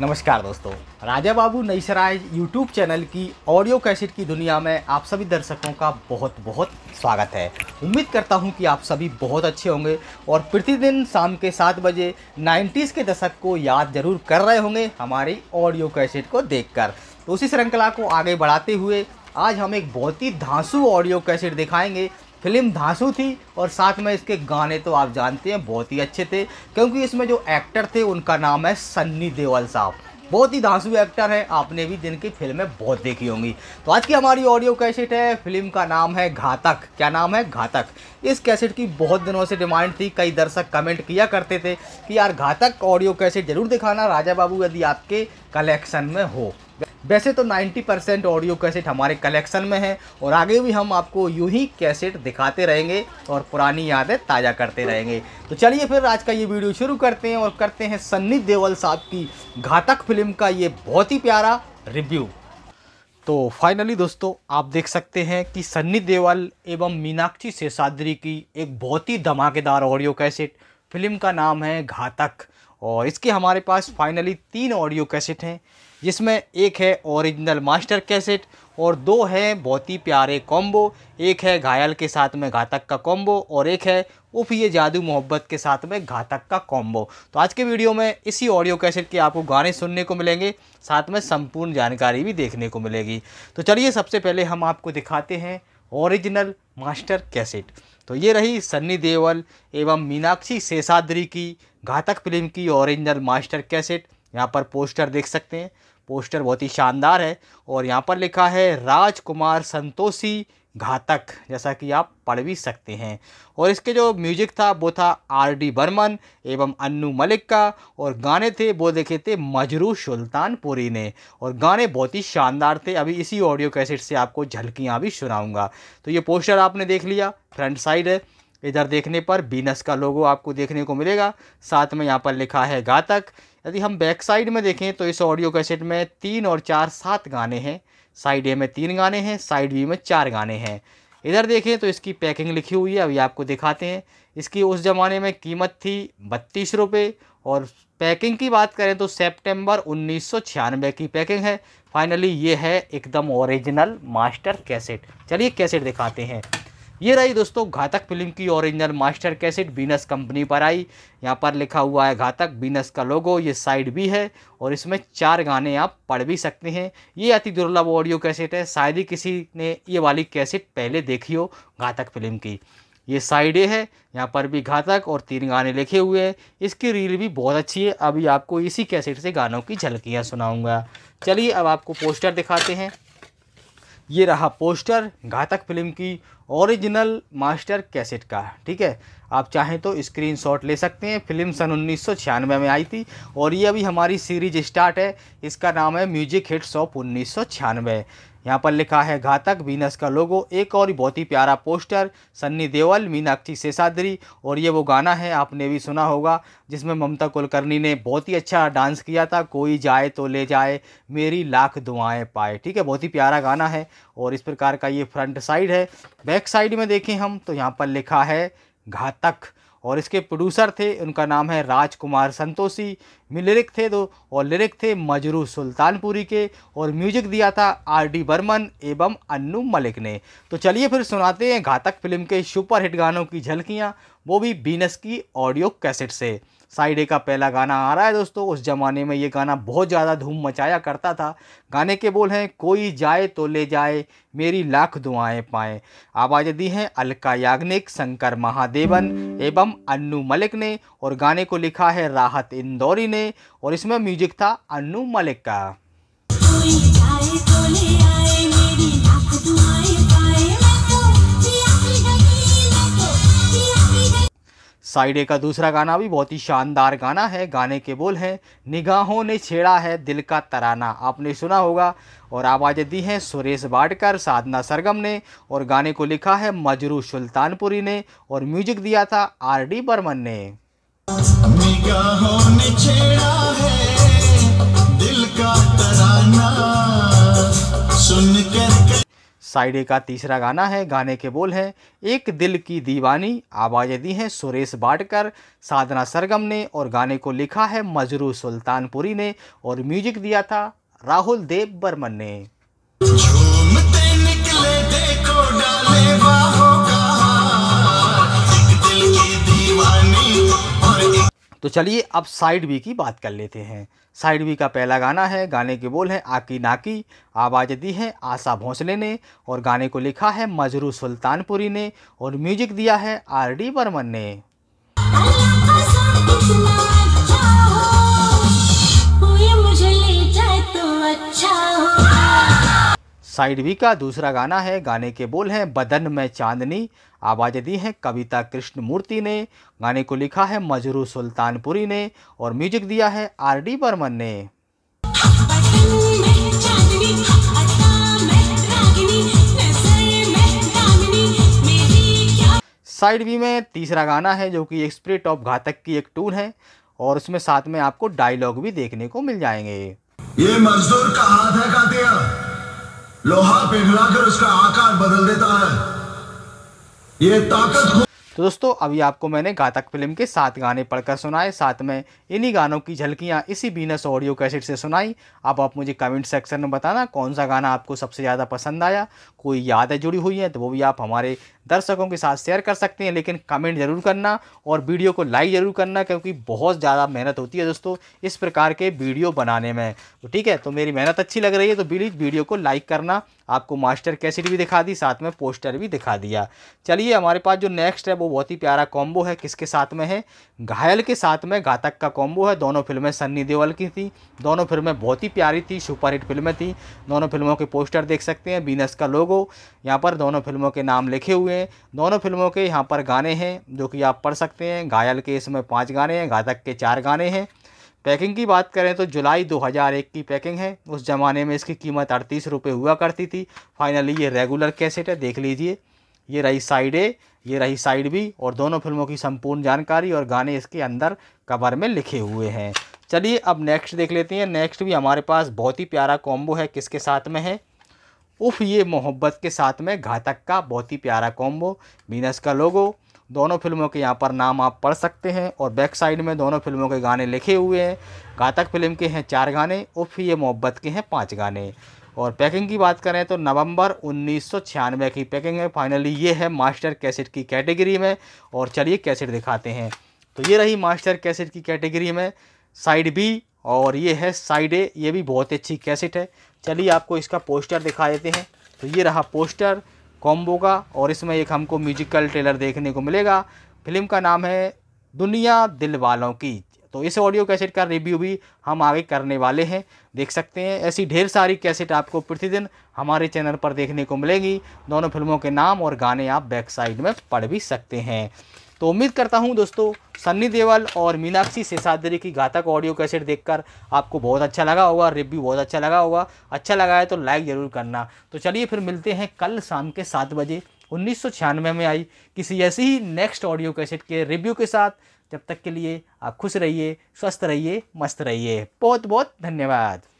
नमस्कार दोस्तों Raja Babu Naisarai YouTube channel की ऑडियो कैसेट की दुनिया में आप सभी दर्शकों का बहुत बहुत स्वागत है उम्मीद करता हूं कि आप सभी बहुत अच्छे होंगे और प्रतिदिन शाम के सात बजे 90s के दशक को याद जरूर कर रहे होंगे हमारी ऑडियो कैसेट को देखकर तो उसी श्रृंखला को आगे बढ़ाते हुए आज हम एक बहुत ही धांसू ऑडियो कैसेट दिखाएंगे फिल्म धांसू थी और साथ में इसके गाने तो आप जानते हैं बहुत ही अच्छे थे क्योंकि इसमें जो एक्टर थे उनका नाम है सन्नी देवल साहब बहुत ही धांसू एक्टर है आपने भी जिनकी फिल्में बहुत देखी होंगी तो आज की हमारी ऑडियो कैसेट है फिल्म का नाम है घातक क्या नाम है घातक इस कैसेट की बहुत दिनों से डिमांड थी कई दर्शक कमेंट किया करते थे कि यार घातक ऑडियो कैसेट जरूर दिखाना राजा बाबू यदि आपके कलेक्शन में हो वैसे तो 90 परसेंट ऑडियो कैसेट हमारे कलेक्शन में है और आगे भी हम आपको यूं ही कैसेट दिखाते रहेंगे और पुरानी यादें ताज़ा करते रहेंगे तो चलिए फिर आज का ये वीडियो शुरू करते हैं और करते हैं सन्नी देवल साहब की घातक फिल्म का ये बहुत ही प्यारा रिव्यू तो फाइनली दोस्तों आप देख सकते हैं कि सन्नी देवल एवं मीनाक्षी सेसाद्री की एक बहुत ही धमाकेदार ऑडियो कैसेट फिल्म का नाम है घातक और इसके हमारे पास फाइनली तीन ऑडियो कैसेट हैं जिसमें एक है ओरिजिनल मास्टर कैसेट और दो है बहुत ही प्यारे कॉम्बो एक है घायल के साथ में घातक का कॉम्बो और एक है उफ ये जादू मोहब्बत के साथ में घातक का कॉम्बो तो आज के वीडियो में इसी ऑडियो कैसेट के आपको गाने सुनने को मिलेंगे साथ में संपूर्ण जानकारी भी देखने को मिलेगी तो चलिए सबसे पहले हम आपको दिखाते हैं ओरिजिनल मास्टर कैसेट तो ये रही सन्नी देवल एवं मीनाक्षी सेसाद्री की घातक फिल्म की ओरिजिनल मास्टर कैसेट यहाँ पर पोस्टर देख सकते हैं पोस्टर बहुत ही शानदार है और यहाँ पर लिखा है राजकुमार संतोषी घातक जैसा कि आप पढ़ भी सकते हैं और इसके जो म्यूजिक था वो था आर डी बर्मन एवं अन्नू मलिक का और गाने थे वो देखे थे मजरू सुल्तानपुरी ने और गाने बहुत ही शानदार थे अभी इसी ऑडियो कैसेट से आपको झलकियाँ भी सुनाऊँगा तो ये पोस्टर आपने देख लिया फ्रंट साइड है इधर देखने पर बीनस का लोगो आपको देखने को मिलेगा साथ में यहाँ पर लिखा है घातक यदि हम बैक साइड में देखें तो इस ऑडियो कैसेट में तीन और चार सात गाने हैं साइड ए में तीन गाने हैं साइड बी में चार गाने हैं इधर देखें तो इसकी पैकिंग लिखी हुई है अभी आपको दिखाते हैं इसकी उस ज़माने में कीमत थी बत्तीस रुपये और पैकिंग की बात करें तो सेप्टेम्बर उन्नीस की पैकिंग है फाइनली ये है एकदम ओरिजिनल मास्टर कैसेट चलिए कैसेट दिखाते हैं ये रही दोस्तों घातक फिल्म की original master cassette Venus company पर आई यहाँ पर लिखा हुआ है घातक बीनस का लोगो ये साइड भी है और इसमें चार गाने आप पढ़ भी सकते हैं ये अति दुर्लभ ऑडियो कैसेट है शायद ही किसी ने ये वाली कैसेट पहले देखी हो घातक फिल्म की ये साइड ए है यहाँ पर भी घातक और तीन गाने लिखे हुए हैं इसकी रील भी बहुत अच्छी है अभी आपको इसी कैसेट से गानों की झलकियाँ सुनाऊँगा चलिए अब आपको पोस्टर दिखाते हैं ये रहा पोस्टर घातक फिल्म की ओरिजिनल मास्टर कैसेट का ठीक है आप चाहें तो स्क्रीनशॉट ले सकते हैं फिल्म सन उन्नीस में आई थी और ये अभी हमारी सीरीज स्टार्ट है इसका नाम है म्यूजिक हिट्स ऑफ उन्नीस यहाँ पर लिखा है घातक वीनस का लोगो एक और बहुत ही प्यारा पोस्टर सन्नी देवल मीनाक्षी शेषाद्री और ये वो गाना है आपने भी सुना होगा जिसमें ममता कुलकर्णी ने बहुत ही अच्छा डांस किया था कोई जाए तो ले जाए मेरी लाख दुआएं पाए ठीक है बहुत ही प्यारा गाना है और इस प्रकार का ये फ्रंट साइड है बैक साइड में देखें हम तो यहाँ पर लिखा है घातक और इसके प्रोड्यूसर थे उनका नाम है राजकुमार संतोषी लिरिक थे दो और लिरिक थे मजरू सुल्तानपुरी के और म्यूजिक दिया था आर डी बर्मन एवं अन्नू मलिक ने तो चलिए फिर सुनाते हैं घातक फिल्म के सुपरहिट गानों की झलकियाँ वो भी बीनस की ऑडियो कैसेट से साइड ए का पहला गाना आ रहा है दोस्तों उस ज़माने में ये गाना बहुत ज़्यादा धूम मचाया करता था गाने के बोल हैं कोई जाए तो ले जाए मेरी लाख दुआएं पाए आवाज़ दी हैं अलका याग्निक शंकर महादेवन एवं अन्नू मलिक ने और गाने को लिखा है राहत इंदौरी ने और इसमें म्यूजिक था अन्नू मलिक का कोई जाए तो ले आए मेरी लाख साइडे का दूसरा गाना भी बहुत ही शानदार गाना है गाने के बोल हैं निगाहों ने छेड़ा है दिल का तराना आपने सुना होगा और आवाज़ें दी हैं सुरेश बाडकर साधना सरगम ने और गाने को लिखा है मजरू सुल्तानपुरी ने और म्यूजिक दिया था आर डी बर्मन ने निगाहों ने छेड़ा है दिल का तराना ए का तीसरा गाना है गाने के बोल हैं एक दिल की दीवानी आवाज़ें दी हैं सुरेश बाटकर साधना सरगम ने और गाने को लिखा है मजरू सुल्तानपुरी ने और म्यूजिक दिया था राहुल देव बर्मन ने तो चलिए अब साइड बी की बात कर लेते हैं साइड बी का पहला गाना है गाने के बोल हैं आकी नाकी आवाज़ दी है आशा भोंसले ने और गाने को लिखा है मजरू सुल्तानपुरी ने और म्यूजिक दिया है आर डी बर्मन ने साइड वी का दूसरा गाना है गाने के बोल हैं बदन में चांदनी आवाज़ दी है कविता कृष्ण मूर्ति ने गाने को लिखा है मजरू सुल्तानपुरी ने और म्यूजिक दिया है आर डी बर्मन ने साइड वी में तीसरा गाना है जो कि एक स्प्रिट ऑफ घातक की एक टून है और उसमें साथ में आपको डायलॉग भी देखने को मिल जाएंगे ये मजदूर कहाँ था लोहा पिघलाकर उसका आकार बदल देता है ये ताकत तो दोस्तों अभी आपको मैंने घातक फिल्म के सात गाने पढ़कर सुनाए साथ में इन्हीं गानों की झलकियां इसी बीनस ऑडियो कैसेट से सुनाई अब आप मुझे कमेंट सेक्शन में बताना कौन सा गाना आपको सबसे ज़्यादा पसंद आया कोई यादें जुड़ी हुई हैं तो वो भी आप हमारे दर्शकों के साथ शेयर कर सकते हैं लेकिन कमेंट ज़रूर करना और वीडियो को लाइक ज़रूर करना क्योंकि बहुत ज़्यादा मेहनत होती है दोस्तों इस प्रकार के वीडियो बनाने में तो ठीक है तो मेरी मेहनत अच्छी लग रही है तो प्लीज़ वीडियो को लाइक करना आपको मास्टर कैसेट भी दिखा दी साथ में पोस्टर भी दिखा दिया चलिए हमारे पास जो नेक्स्ट है वो बहुत ही प्यारा कॉम्बो है किसके साथ में है घायल के साथ में घातक का कॉम्बो है दोनों फिल्में सन्नी देवल की थी दोनों फिल्में बहुत ही प्यारी थी सुपरहिट फिल्में थी दोनों फिल्मों के पोस्टर देख सकते हैं बीनस का लोगो यहाँ पर दोनों फिल्मों के नाम लिखे हुए हुए दोनों फिल्मों के यहाँ पर गाने हैं जो कि आप पढ़ सकते हैं घायल के इसमें पाँच गाने हैं घातक के चार गाने हैं पैकिंग की बात करें तो जुलाई 2001 की पैकिंग है उस ज़माने में इसकी कीमत अड़तीस रुपये हुआ करती थी फाइनली ये रेगुलर कैसेट है देख लीजिए ये रही साइड ए ये रही साइड बी और दोनों फिल्मों की संपूर्ण जानकारी और गाने इसके अंदर कवर में लिखे हुए हैं चलिए अब नेक्स्ट देख लेते हैं नेक्स्ट भी हमारे पास बहुत ही प्यारा कॉम्बो है किसके साथ में है उफ ये मोहब्बत के साथ में घातक का बहुत ही प्यारा कॉम्बो मीनस का लोगो दोनों फिल्मों के यहाँ पर नाम आप पढ़ सकते हैं और बैक साइड में दोनों फिल्मों के गाने लिखे हुए हैं घातक फिल्म के हैं चार गाने उफ ये मोहब्बत के हैं पाँच गाने और पैकिंग की बात करें तो नवंबर उन्नीस की पैकिंग है फाइनली ये है मास्टर कैसेट की कैटेगरी में और चलिए कैसेट दिखाते हैं तो ये रही मास्टर कैसेट की कैटेगरी में साइड बी और ये है साइड ए ये भी बहुत अच्छी कैसेट है चलिए आपको इसका पोस्टर दिखा देते हैं तो ये रहा पोस्टर कॉम्बो का और इसमें एक हमको म्यूजिकल ट्रेलर देखने को मिलेगा फिल्म का नाम है दुनिया दिल वालों की तो इस ऑडियो कैसेट का रिव्यू भी हम आगे करने वाले हैं देख सकते हैं ऐसी ढेर सारी कैसेट आपको प्रतिदिन हमारे चैनल पर देखने को मिलेगी दोनों फिल्मों के नाम और गाने आप बैक साइड में पढ़ भी सकते हैं तो उम्मीद करता हूँ दोस्तों सन्नी देवल और मीनाक्षी शेषाद्री की घातक ऑडियो कैसेट देखकर आपको बहुत अच्छा लगा होगा रिव्यू बहुत अच्छा लगा होगा अच्छा लगा है तो लाइक ज़रूर करना तो चलिए फिर मिलते हैं कल शाम के सात बजे उन्नीस में आई किसी ऐसी ही नेक्स्ट ऑडियो कैसेट के रिव्यू के साथ जब तक के लिए आप खुश रहिए स्वस्थ रहिए मस्त रहिए बहुत बहुत धन्यवाद